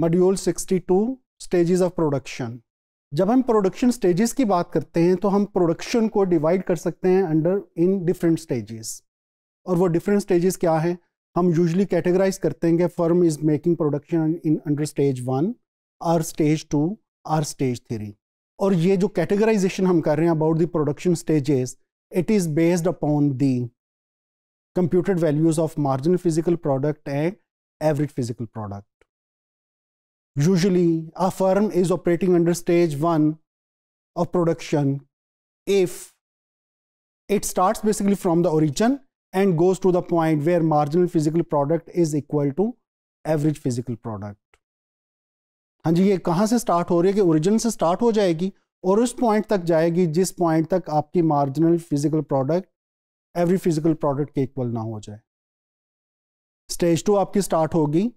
Module 62 stages of production जब हम production stages की बात करते हैं तो हम प्रोडक्शन को डिवाइड कर सकते हैं अंडर इन डिफरेंट स्टेजेस और वो डिफरेंट स्टेजेस क्या है हम यूजली कैटेगराइज करते हैं कि firm is making production in under stage one or stage two or stage three और ये जो कैटेगराइजेशन हम कर रहे हैं about the production stages it is based upon the computed values of margin physical product and average physical product Usually, a firm is operating under stage 1 of production if it starts basically from the origin and goes to the point where marginal physical product is equal to average physical product. हाँ जी ये कहाँ से start हो रही है कि origin से start हो जाएगी और उस पॉइंट तक जाएगी जिस पॉइंट तक आपकी marginal physical product average physical product के इक्वल ना हो जाए स्टेज टू आपकी स्टार्ट होगी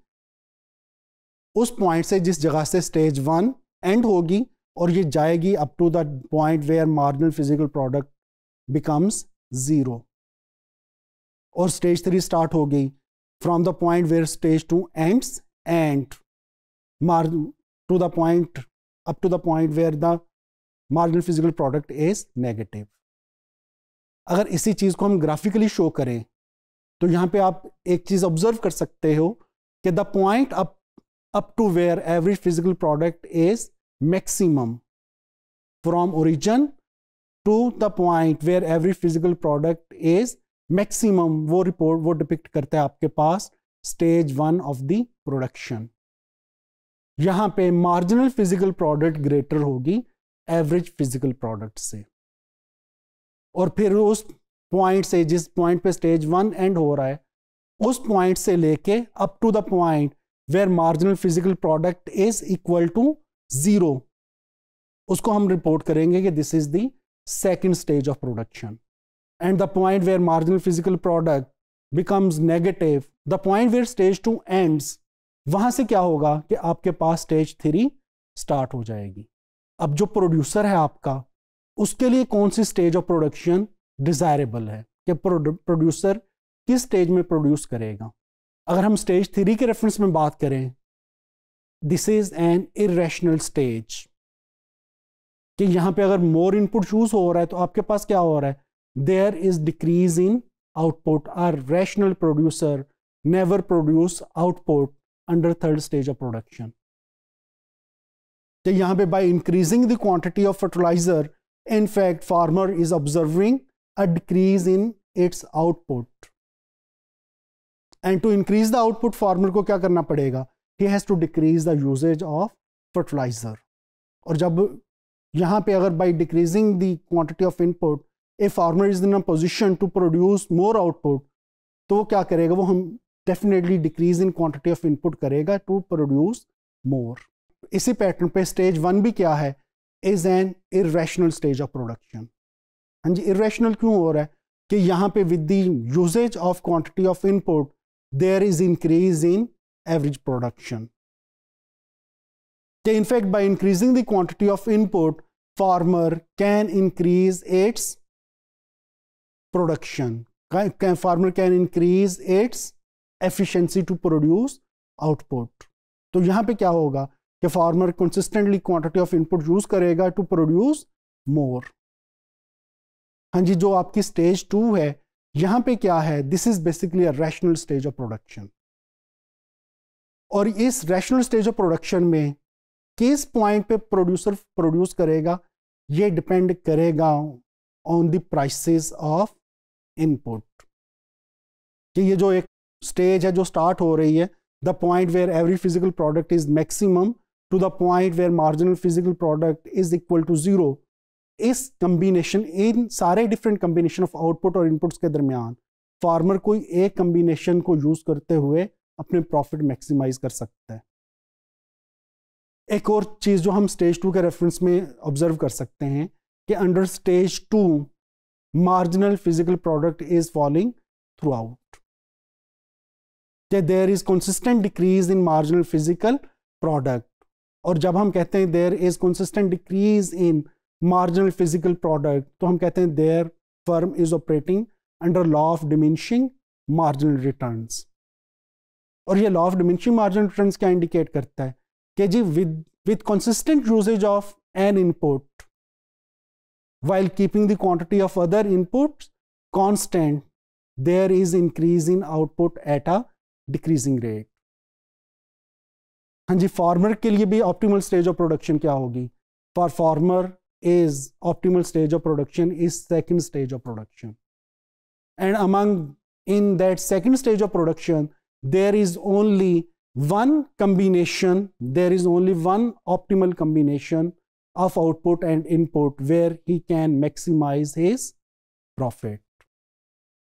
उस पॉइंट से जिस जगह से स्टेज वन एंड होगी और ये जाएगी up to the point where marginal physical product becomes zero और स्टेज थ्री स्टार्ट हो गई from the point where stage two ends and मार to the point up to the point where the marginal physical product is negative अगर इसी चीज़ को हम graphically show करें तो यहां पे आप एक चीज़ ऑब्जर्व कर सकते हो कि the point up up to where every physical product is maximum from origin to the point where every physical product is maximum वो report वो depict करता है आपके पास stage one of the production यहाँ पे marginal physical product greater होगी average physical product से और फिर उस पॉइंट से जिस पॉइंट पे स्टेज वन एंड हो रहा है उस पॉइंट से लेके up to the point where marginal physical product is equal to zero उसको हम रिपोर्ट करेंगे कि this is the second stage of production and the point where marginal physical product becomes negative the point where stage two ends वहां से क्या होगा कि आपके पास स्टेज थ्री स्टार्ट हो जाएगी अब जो प्रोड्यूसर है आपका उसके लिए कौन सी स्टेज ऑफ प्रोडक्शन डिजायरेबल है कि प्रोड्यूसर किस स्टेज में प्रोड्यूस करेगा अगर हम स्टेज थ्री के रेफरेंस में बात करें this is an irrational stage कि यहां पे अगर मोर इनपुट चूज हो रहा है तो आपके पास क्या हो रहा है there is decrease in output are rational producer never produce output under third stage of production यहां पे by increasing the quantity of fertiliser in fact farmer is observing a decrease in its output and to increase the output farmer को क्या करना पड़ेगा he has to decrease the usage of fertiliser और जब यहाँ पे अगर by decreasing the quantity of input a farmer is in a position to produce more output तो वो क्या करेगा वो हम definitely decrease in quantity of input करेगा टू प्रोड्यूस मोर इसी पैटर्न पे स्टेज वन भी क्या है is an irrational stage of production हाँ जी इेशनल क्यों हो रहा है कि यहाँ पे with the usage of quantity of input there is increase in average production. In fact, by increasing the quantity of input, farmer can increase its production. Can, can, farmer can increase its efficiency to produce output. तो यहाँ पे क्या होगा कि farmer consistently quantity of input use करेगा to produce more हाँ जी जो आपकी स्टेज टू है यहां पे क्या है this is basically a rational stage of production और इस रैशनल स्टेज ऑफ प्रोडक्शन में किस पॉइंट पे प्रोड्यूसर प्रोड्यूस करेगा ये डिपेंड करेगा on the prices of input कि ये जो एक स्टेज है जो स्टार्ट हो रही है the point where every physical product is maximum to the point where marginal physical product is equal to zero इस कम्बिनेशन इन सारे डिफरेंट कम्बिनेशन ऑफ आउटपुट और इनपुट्स के दरमियान फार्मर कोई एक कम्बिनेशन को यूज़ करते हुए अपने प्रॉफिट मैक्सिमाइज कर सकता है एक और चीज़ जो हम स्टेज टू के रेफरेंस में ऑब्जर्व कर सकते हैं कि under stage two marginal physical product is falling throughout there is consistent decrease in marginal physical product और जब हम कहते हैं there is consistent decrease in marginal physical product तो हम कहते हैं their firm is operating under law of diminishing marginal return और ये law of diminishing marginal return क्या इंडिकेट करता है कि जी with with consistent usage of an input while keeping the quantity of other input constant there is increase in output at a decreasing rate हाँ जी farmer के लिए भी ऑप्टिमल स्टेज ऑफ प्रोडक्शन क्या होगी for farmer is optimal stage of production is second stage of production and among in that second stage of production there is only one combination there is only one optimal combination of output and input where he can maximize his profit